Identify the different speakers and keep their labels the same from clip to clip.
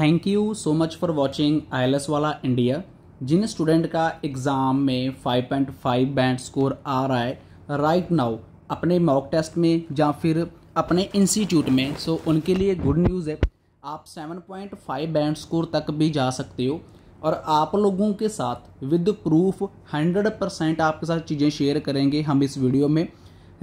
Speaker 1: thank you so much for watching आई वाला India जिन स्टूडेंट का एग्ज़ाम में 5.5 बैंड स्कोर आ रहा है राइट नाउ अपने मॉक टेस्ट में या फिर अपने इंस्टीट्यूट में सो so उनके लिए गुड न्यूज़ है आप 7.5 बैंड स्कोर तक भी जा सकते हो और आप लोगों के साथ विद प्रूफ 100 परसेंट आपके साथ चीज़ें शेयर करेंगे हम इस वीडियो में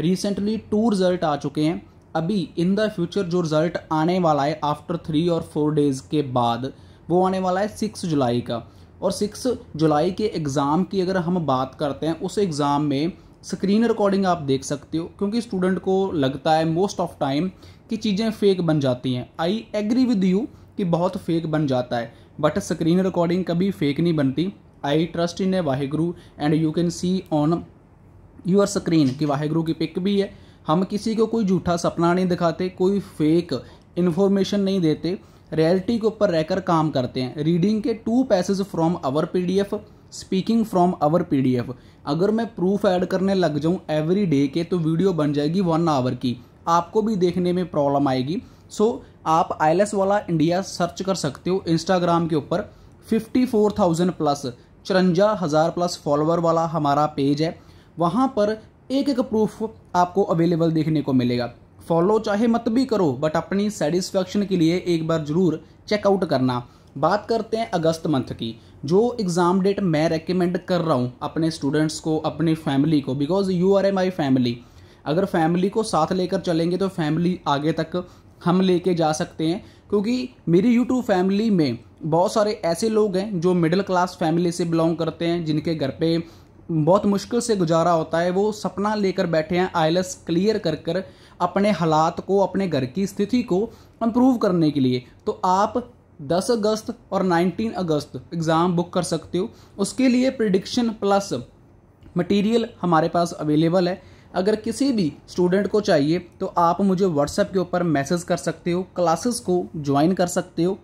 Speaker 1: रिसेंटली टू रिज़ल्ट आ चुके हैं अभी इन द फ्यूचर जो रिज़ल्ट आने वाला है आफ्टर थ्री और फोर डेज़ के बाद वो आने वाला है सिक्स जुलाई का और सिक्स जुलाई के एग्ज़ाम की अगर हम बात करते हैं उस एग्ज़ाम में स्क्रीन रिकॉर्डिंग आप देख सकते हो क्योंकि स्टूडेंट को लगता है मोस्ट ऑफ टाइम कि चीज़ें फेक बन जाती हैं आई एग्री विद यू कि बहुत फेक बन जाता है बट स्क्रीन रिकॉर्डिंग कभी फेक नहीं बनती I trust in a Waheguru and you can see on your screen कि वाहेगुरु की पिक भी है हम किसी को कोई झूठा सपना नहीं दिखाते कोई फेक इन्फॉर्मेशन नहीं देते रियलिटी के ऊपर रहकर काम करते हैं रीडिंग के two passage from our P speaking from our P अगर मैं प्रूफ ऐड करने लग जाऊँ एवरी डे के तो वीडियो बन जाएगी वन आवर की आपको भी देखने में प्रॉब्लम आएगी सो so, आप आई वाला इंडिया सर्च कर सकते हो इंस्टाग्राम के ऊपर फिफ्टी फोर थाउजेंड प्लस चुरंजा हज़ार प्लस फॉलोअर वाला हमारा पेज है वहाँ पर एक एक प्रूफ आपको अवेलेबल देखने को मिलेगा फॉलो चाहे मत भी करो बट अपनी सेटिस्फैक्शन के लिए एक बार ज़रूर चेकआउट करना बात करते हैं अगस्त मंथ की जो एग्ज़ाम डेट मैं रेकमेंड कर रहा हूँ अपने स्टूडेंट्स को अपनी फैमिली को because you are a my family अगर फैमिली को साथ लेकर चलेंगे तो फैमिली आगे तक हम लेके जा सकते हैं क्योंकि मेरी यूट्यूब फैमिली में बहुत सारे ऐसे लोग हैं जो मिडिल क्लास फैमिली से बिलोंग करते हैं जिनके घर पे बहुत मुश्किल से गुजारा होता है वो सपना लेकर बैठे हैं आइलस क्लियर कर कर अपने हालात को अपने घर की स्थिति को इम्प्रूव करने के लिए तो आप 10 अगस्त और 19 अगस्त एग्ज़ाम बुक कर सकते हो उसके लिए प्रिडिक्शन प्लस मटेरियल हमारे पास अवेलेबल है अगर किसी भी स्टूडेंट को चाहिए तो आप मुझे व्हाट्सएप के ऊपर मैसेज कर सकते हो क्लासेस को ज्वाइन कर सकते हो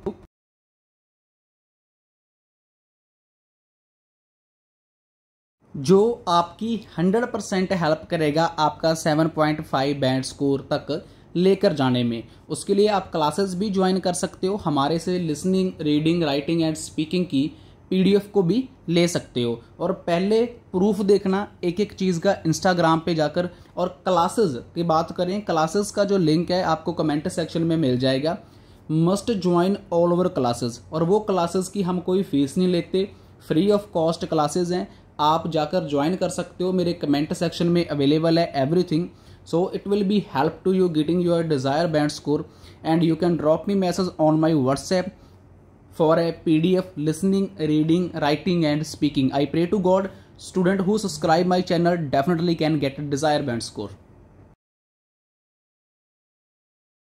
Speaker 1: जो आपकी 100 परसेंट हेल्प करेगा आपका 7.5 बैंड स्कोर तक लेकर जाने में उसके लिए आप क्लासेस भी ज्वाइन कर सकते हो हमारे से listening reading writing and speaking की पीडीएफ को भी ले सकते हो और पहले प्रूफ देखना एक एक चीज़ का इंस्टाग्राम पे जाकर और क्लासेस की बात करें क्लासेस का जो लिंक है आपको कमेंट सेक्शन में मिल जाएगा must join all over classes और वो क्लासेस की हम कोई फीस नहीं लेते फ्री ऑफ कॉस्ट क्लासेस हैं आप जाकर ज्वाइन कर सकते हो मेरे कमेंट सेक्शन में अवेलेबल है everything so it will be help to you getting your desired band score and you can drop me message on my whatsapp for a pdf listening reading writing and speaking i pray to god student who subscribe my channel definitely can get desired band score